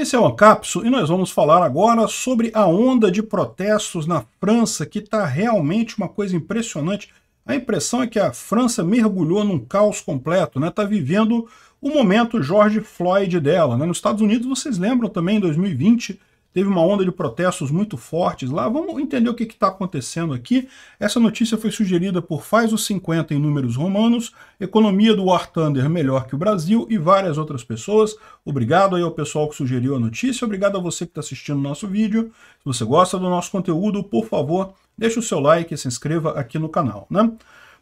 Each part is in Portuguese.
Esse é o Ancapso e nós vamos falar agora sobre a onda de protestos na França, que está realmente uma coisa impressionante. A impressão é que a França mergulhou num caos completo, está né? Tá vivendo o momento George Floyd dela. Né? Nos Estados Unidos, vocês lembram também, em 2020, teve uma onda de protestos muito fortes lá. Vamos entender o que está acontecendo aqui. Essa notícia foi sugerida por Faz os 50 em números romanos, Economia do War Thunder Melhor que o Brasil e várias outras pessoas. Obrigado aí ao pessoal que sugeriu a notícia, obrigado a você que está assistindo o nosso vídeo. Se você gosta do nosso conteúdo, por favor, deixe o seu like e se inscreva aqui no canal, né?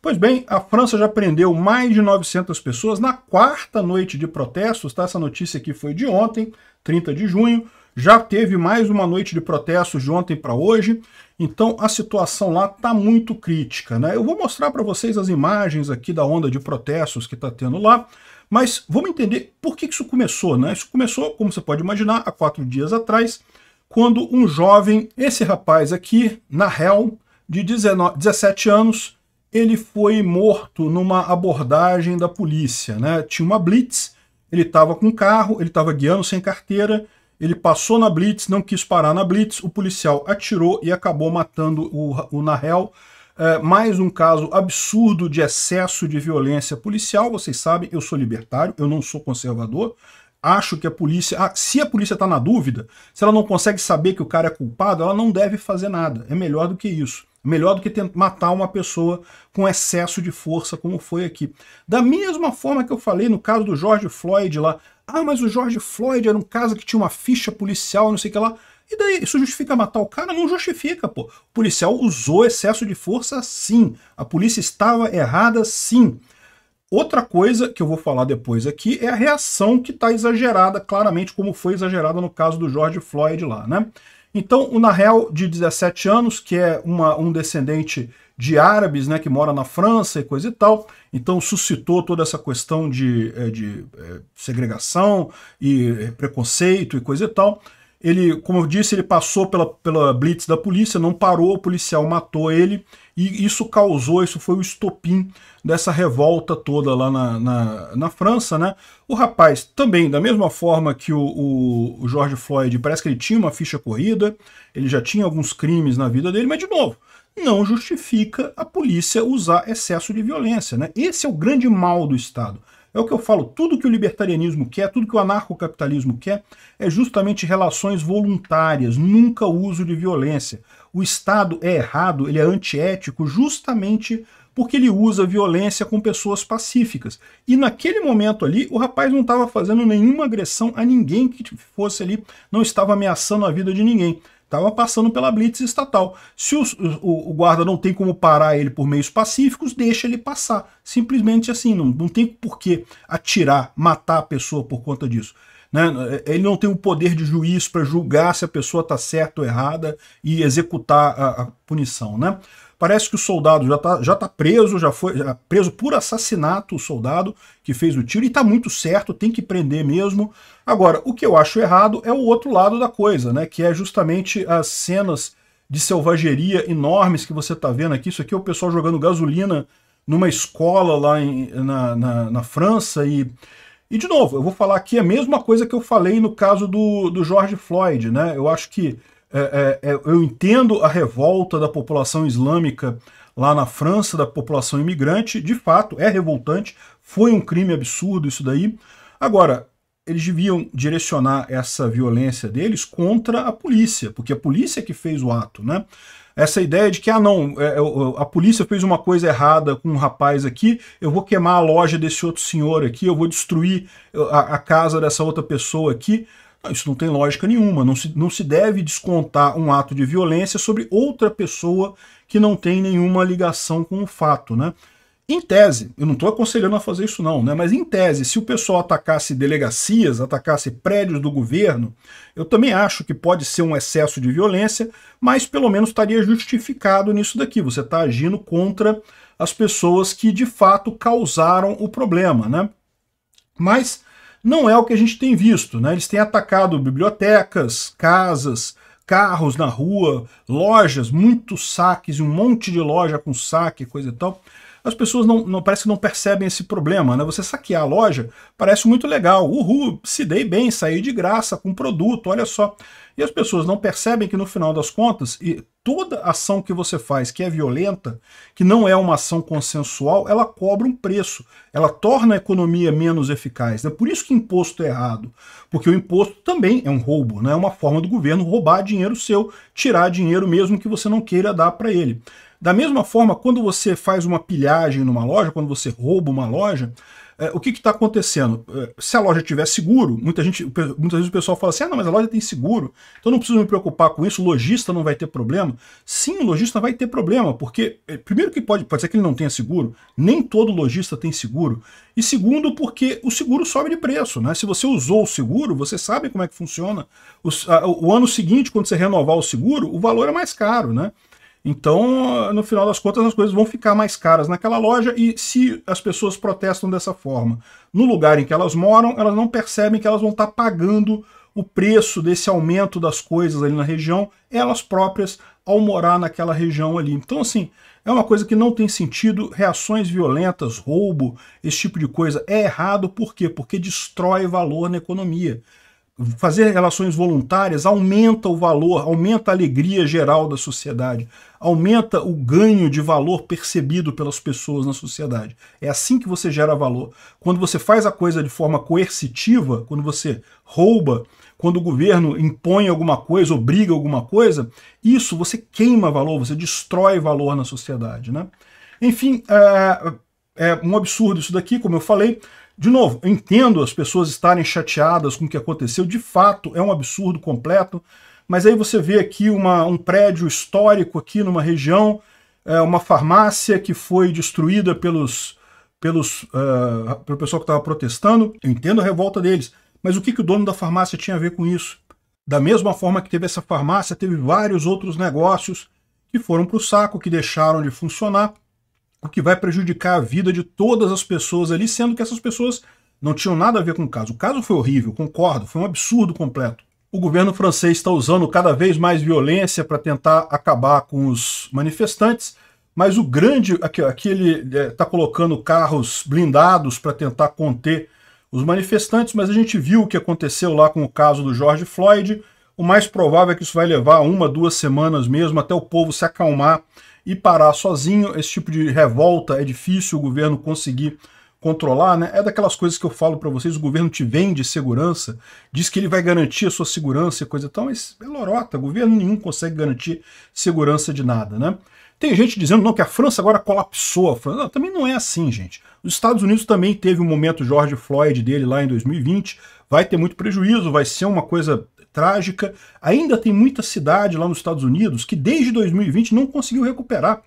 Pois bem, a França já prendeu mais de 900 pessoas na quarta noite de protestos, tá? Essa notícia aqui foi de ontem, 30 de junho. Já teve mais uma noite de protestos de ontem para hoje, então a situação lá está muito crítica. Né? Eu vou mostrar para vocês as imagens aqui da onda de protestos que está tendo lá, mas vamos entender por que isso começou. Né? Isso começou, como você pode imaginar, há quatro dias atrás, quando um jovem, esse rapaz aqui, na Helm, de 19, 17 anos, ele foi morto numa abordagem da polícia. Né? Tinha uma blitz, ele estava com carro, ele estava guiando sem carteira, ele passou na blitz, não quis parar na blitz, o policial atirou e acabou matando o, o Nahel. É, mais um caso absurdo de excesso de violência policial. Vocês sabem, eu sou libertário, eu não sou conservador. Acho que a polícia... Ah, se a polícia está na dúvida, se ela não consegue saber que o cara é culpado, ela não deve fazer nada. É melhor do que isso. Melhor do que matar uma pessoa com excesso de força, como foi aqui. Da mesma forma que eu falei no caso do George Floyd lá, ah, mas o George Floyd era um caso que tinha uma ficha policial, não sei o que lá. E daí, isso justifica matar o cara? Não justifica, pô. O policial usou excesso de força, sim. A polícia estava errada, sim. Outra coisa que eu vou falar depois aqui é a reação que está exagerada, claramente, como foi exagerada no caso do George Floyd lá, né? Então, o Nahel, de 17 anos, que é uma, um descendente de árabes, né, que mora na França e coisa e tal, então suscitou toda essa questão de, eh, de, de eh, segregação e eh, preconceito e coisa e tal. Ele, como eu disse, ele passou pela, pela blitz da polícia, não parou, o policial matou ele, e isso causou, isso foi o estopim dessa revolta toda lá na, na, na França, né? O rapaz também, da mesma forma que o, o, o George Floyd, parece que ele tinha uma ficha corrida, ele já tinha alguns crimes na vida dele, mas de novo, não justifica a polícia usar excesso de violência, né? Esse é o grande mal do Estado é o que eu falo, tudo que o libertarianismo quer, tudo que o anarcocapitalismo quer, é justamente relações voluntárias, nunca uso de violência. O Estado é errado, ele é antiético justamente porque ele usa violência com pessoas pacíficas. E naquele momento ali, o rapaz não estava fazendo nenhuma agressão a ninguém que fosse ali, não estava ameaçando a vida de ninguém estava passando pela blitz estatal. Se o, o, o, guarda não tem como parar ele por meios pacíficos, deixa ele passar. Simplesmente assim, não, não tem por que atirar, matar a pessoa por conta disso. Né? Ele não tem o poder de juiz para julgar se a pessoa está certa ou errada e executar a, a punição. Né? Parece que o soldado já está já tá preso, já foi já preso por assassinato o soldado que fez o tiro, e está muito certo, tem que prender mesmo. Agora, o que eu acho errado é o outro lado da coisa, né? Que é justamente as cenas de selvageria enormes que você está vendo aqui. Isso aqui é o pessoal jogando gasolina numa escola lá em, na, na, na França e e, de novo, eu vou falar aqui a mesma coisa que eu falei no caso do, do George Floyd, né? Eu acho que é, é, é, eu entendo a revolta da população islâmica lá na França, da população imigrante, de fato, é revoltante, foi um crime absurdo isso daí. Agora, eles deviam direcionar essa violência deles contra a polícia, porque a polícia que fez o ato, né? Essa ideia de que, ah, não, é, é, a polícia fez uma coisa errada com um rapaz aqui, eu vou queimar a loja desse outro senhor aqui, eu vou destruir a, a casa dessa outra pessoa aqui. Ah, isso não tem lógica nenhuma. Não se, não se deve descontar um ato de violência sobre outra pessoa que não tem nenhuma ligação com o fato, né? Em tese, eu não estou aconselhando a fazer isso não, né? mas em tese, se o pessoal atacasse delegacias, atacasse prédios do governo, eu também acho que pode ser um excesso de violência, mas pelo menos estaria justificado nisso daqui. Você está agindo contra as pessoas que de fato causaram o problema. Né? Mas não é o que a gente tem visto. Né? Eles têm atacado bibliotecas, casas, carros na rua, lojas, muitos saques, um monte de loja com saque, coisa e tal as pessoas não, não parece que não percebem esse problema, né? Você saquear a loja parece muito legal, uhul, se dei bem, saí de graça com produto, olha só. E as pessoas não percebem que no final das contas, e toda ação que você faz que é violenta, que não é uma ação consensual, ela cobra um preço, ela torna a economia menos eficaz. É né? por isso que imposto é errado, porque o imposto também é um roubo, né? é uma forma do governo roubar dinheiro seu, tirar dinheiro mesmo que você não queira dar para ele. Da mesma forma, quando você faz uma pilhagem numa loja, quando você rouba uma loja, é, o que está acontecendo? É, se a loja tiver seguro, muita gente, muitas vezes o pessoal fala assim, ah, não, mas a loja tem seguro, então não preciso me preocupar com isso, o lojista não vai ter problema. Sim, o lojista vai ter problema, porque, é, primeiro que pode, pode ser que ele não tenha seguro, nem todo lojista tem seguro, e segundo porque o seguro sobe de preço, né? Se você usou o seguro, você sabe como é que funciona. O, a, o ano seguinte, quando você renovar o seguro, o valor é mais caro, né? Então, no final das contas, as coisas vão ficar mais caras naquela loja e se as pessoas protestam dessa forma no lugar em que elas moram, elas não percebem que elas vão estar pagando o preço desse aumento das coisas ali na região, elas próprias ao morar naquela região ali. Então, assim, é uma coisa que não tem sentido, reações violentas, roubo, esse tipo de coisa é errado, por quê? Porque destrói valor na economia fazer relações voluntárias aumenta o valor, aumenta a alegria geral da sociedade, aumenta o ganho de valor percebido pelas pessoas na sociedade. É assim que você gera valor. Quando você faz a coisa de forma coercitiva, quando você rouba, quando o governo impõe alguma coisa, obriga alguma coisa, isso você queima valor, você destrói valor na sociedade. Né? Enfim, é, é um absurdo isso daqui, como eu falei. De novo, eu entendo as pessoas estarem chateadas com o que aconteceu, de fato é um absurdo completo, mas aí você vê aqui uma, um prédio histórico aqui numa região, é, uma farmácia que foi destruída pelos, pelos, uh, pelo pessoal que estava protestando, eu entendo a revolta deles, mas o que, que o dono da farmácia tinha a ver com isso? Da mesma forma que teve essa farmácia, teve vários outros negócios que foram para o saco, que deixaram de funcionar, o que vai prejudicar a vida de todas as pessoas ali, sendo que essas pessoas não tinham nada a ver com o caso. O caso foi horrível, concordo, foi um absurdo completo. O governo francês está usando cada vez mais violência para tentar acabar com os manifestantes, mas o grande. Aqui, aqui ele está é, tá colocando carros blindados para tentar conter os manifestantes, mas a gente viu o que aconteceu lá com o caso do George Floyd. O mais provável é que isso vai levar uma, duas semanas mesmo até o povo se acalmar e parar sozinho. Esse tipo de revolta é difícil o governo conseguir controlar, né? É daquelas coisas que eu falo para vocês, o governo te vende segurança, diz que ele vai garantir a sua segurança e coisa tal, mas é lorota, governo nenhum consegue garantir segurança de nada, né? Tem gente dizendo não que a França agora colapsou. A França. Não, também não é assim, gente. Os Estados Unidos também teve um momento George Floyd dele lá em 2020. Vai ter muito prejuízo, vai ser uma coisa trágica. Ainda tem muita cidade lá nos Estados Unidos que desde 2020 não conseguiu recuperar.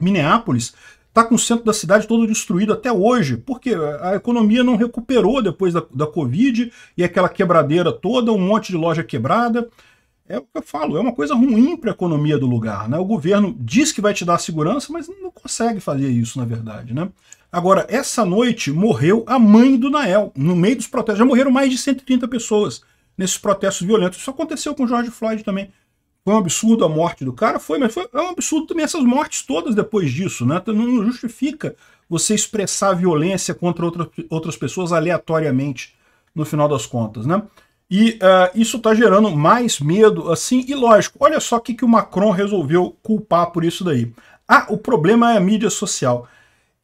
Minneapolis está com o centro da cidade todo destruído até hoje, porque a economia não recuperou depois da, da Covid e aquela quebradeira toda, um monte de loja quebrada. É o que eu falo, é uma coisa ruim para a economia do lugar. Né? O governo diz que vai te dar segurança, mas não consegue fazer isso, na verdade. Né? Agora, essa noite morreu a mãe do Nael, no meio dos protestos. Já morreram mais de 130 pessoas nesses protestos violentos. Isso aconteceu com George Floyd também. Foi um absurdo a morte do cara, foi, mas foi é um absurdo também essas mortes todas depois disso, né? Então, não justifica você expressar violência contra outra, outras pessoas aleatoriamente, no final das contas, né? E uh, isso está gerando mais medo, assim, e lógico, olha só o que, que o Macron resolveu culpar por isso daí. Ah, o problema é a mídia social.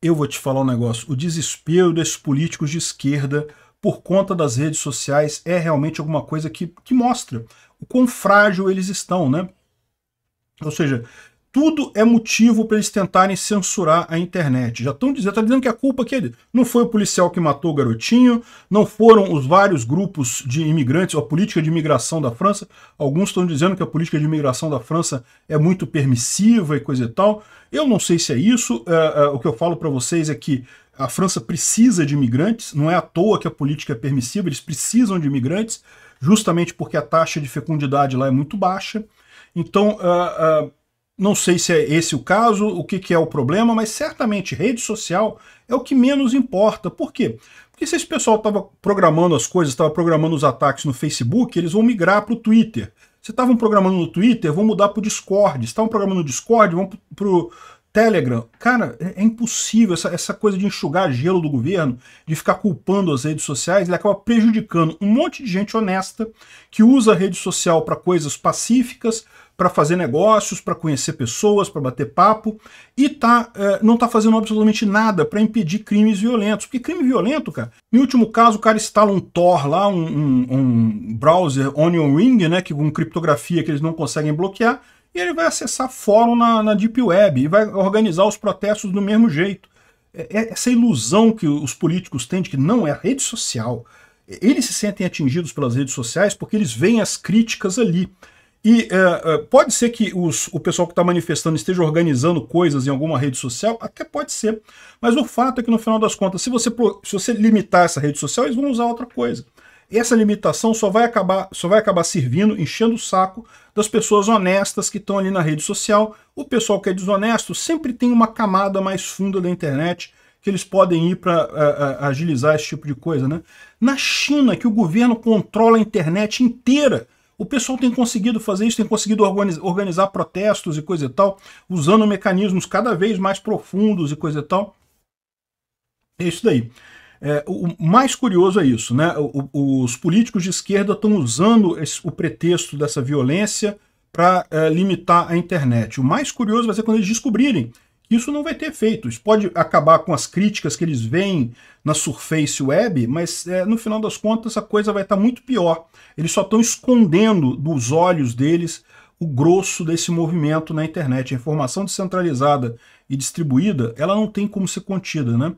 Eu vou te falar um negócio, o desespero desses políticos de esquerda por conta das redes sociais é realmente alguma coisa que, que mostra o quão frágil eles estão, né? Ou seja, tudo é motivo para eles tentarem censurar a internet. Já estão dizendo, tá dizendo que a culpa é aqui não foi o policial que matou o garotinho, não foram os vários grupos de imigrantes, a política de imigração da França. Alguns estão dizendo que a política de imigração da França é muito permissiva e coisa e tal. Eu não sei se é isso. É, é, o que eu falo para vocês é que a França precisa de imigrantes, não é à toa que a política é permissiva, eles precisam de imigrantes, justamente porque a taxa de fecundidade lá é muito baixa. Então, uh, não sei se é esse o caso, o que, que é o problema, mas certamente rede social é o que menos importa. Por quê? Porque se esse pessoal estava programando as coisas, estava programando os ataques no Facebook, eles vão migrar para o Twitter. Se estavam programando no Twitter, vão mudar para o Discord. Se estavam programando no Discord, vão para o Telegram. Cara, é, é impossível essa, essa coisa de enxugar gelo do governo, de ficar culpando as redes sociais, ele acaba prejudicando um monte de gente honesta que usa a rede social para coisas pacíficas, para fazer negócios, para conhecer pessoas, para bater papo, e tá, é, não está fazendo absolutamente nada para impedir crimes violentos. Porque crime violento, cara, em último caso, o cara instala um Tor lá, um, um, um browser Onion Ring, né, que, com criptografia que eles não conseguem bloquear, e ele vai acessar fórum na, na Deep Web e vai organizar os protestos do mesmo jeito. É, é essa ilusão que os políticos têm de que não é a rede social. Eles se sentem atingidos pelas redes sociais porque eles veem as críticas ali. E é, é, pode ser que os, o pessoal que está manifestando esteja organizando coisas em alguma rede social, até pode ser. Mas o fato é que no final das contas, se você, se você limitar essa rede social, eles vão usar outra coisa. Essa limitação só vai acabar, só vai acabar servindo, enchendo o saco das pessoas honestas que estão ali na rede social. O pessoal que é desonesto sempre tem uma camada mais funda da internet que eles podem ir para é, é, agilizar esse tipo de coisa, né? Na China, que o governo controla a internet inteira, o pessoal tem conseguido fazer isso, tem conseguido organizar protestos e coisa e tal, usando mecanismos cada vez mais profundos e coisa e tal. É isso daí. É, o mais curioso é isso, né? O, os políticos de esquerda estão usando esse, o pretexto dessa violência para é, limitar a internet. O mais curioso vai ser quando eles descobrirem isso não vai ter efeito. Isso pode acabar com as críticas que eles veem na surface web, mas é, no final das contas a coisa vai estar tá muito pior. Eles só estão escondendo dos olhos deles o grosso desse movimento na internet. A informação descentralizada e distribuída, ela não tem como ser contida. Né?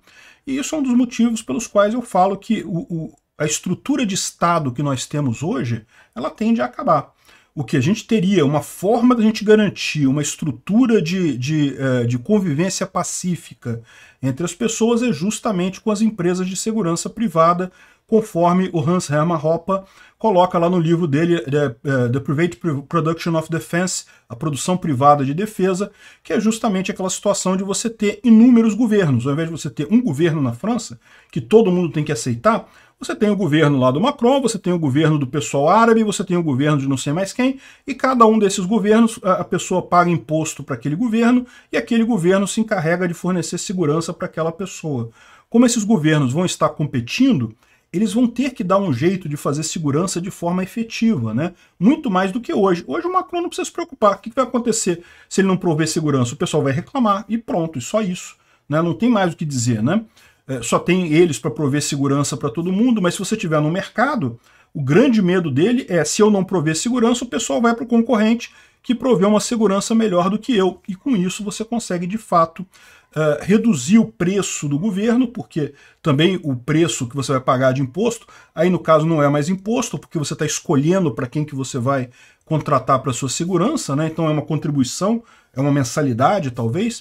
E isso é um dos motivos pelos quais eu falo que o, o, a estrutura de Estado que nós temos hoje, ela tende a acabar o que a gente teria, uma forma da gente garantir uma estrutura de, de, é, de convivência pacífica entre as pessoas é justamente com as empresas de segurança privada, conforme o Hans Hermann Hoppe coloca lá no livro dele, The, é, é, the Private Production of Defense, a produção privada de defesa, que é justamente aquela situação de você ter inúmeros governos. Ao invés de você ter um governo na França, que todo mundo tem que aceitar, você tem o governo lá do Macron, você tem o governo do pessoal árabe, você tem o governo de não sei mais quem, e cada um desses governos, a pessoa paga imposto para aquele governo, e aquele governo se encarrega de fornecer segurança para aquela pessoa. Como esses governos vão estar competindo, eles vão ter que dar um jeito de fazer segurança de forma efetiva, né? Muito mais do que hoje. Hoje o Macron não precisa se preocupar. O que vai acontecer se ele não prover segurança? O pessoal vai reclamar e pronto, e só isso. Né? Não tem mais o que dizer, né? É, só tem eles para prover segurança para todo mundo, mas se você tiver no mercado, o grande medo dele é se eu não prover segurança, o pessoal vai para o concorrente que provê uma segurança melhor do que eu. E com isso você consegue, de fato, uh, reduzir o preço do governo, porque também o preço que você vai pagar de imposto, aí no caso não é mais imposto, porque você está escolhendo para quem que você vai contratar para sua segurança, né? então é uma contribuição, é uma mensalidade talvez.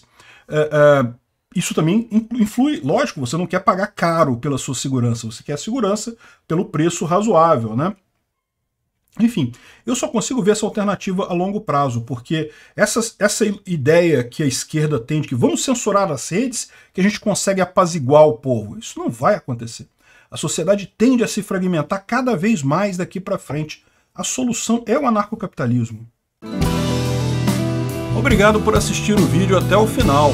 Uh, uh, isso também influi. Lógico, você não quer pagar caro pela sua segurança, você quer segurança pelo preço razoável, né? Enfim, eu só consigo ver essa alternativa a longo prazo, porque essa, essa ideia que a esquerda tem de que vamos censurar as redes, que a gente consegue apaziguar o povo, isso não vai acontecer. A sociedade tende a se fragmentar cada vez mais daqui para frente. A solução é o anarcocapitalismo. Obrigado por assistir o vídeo até o final.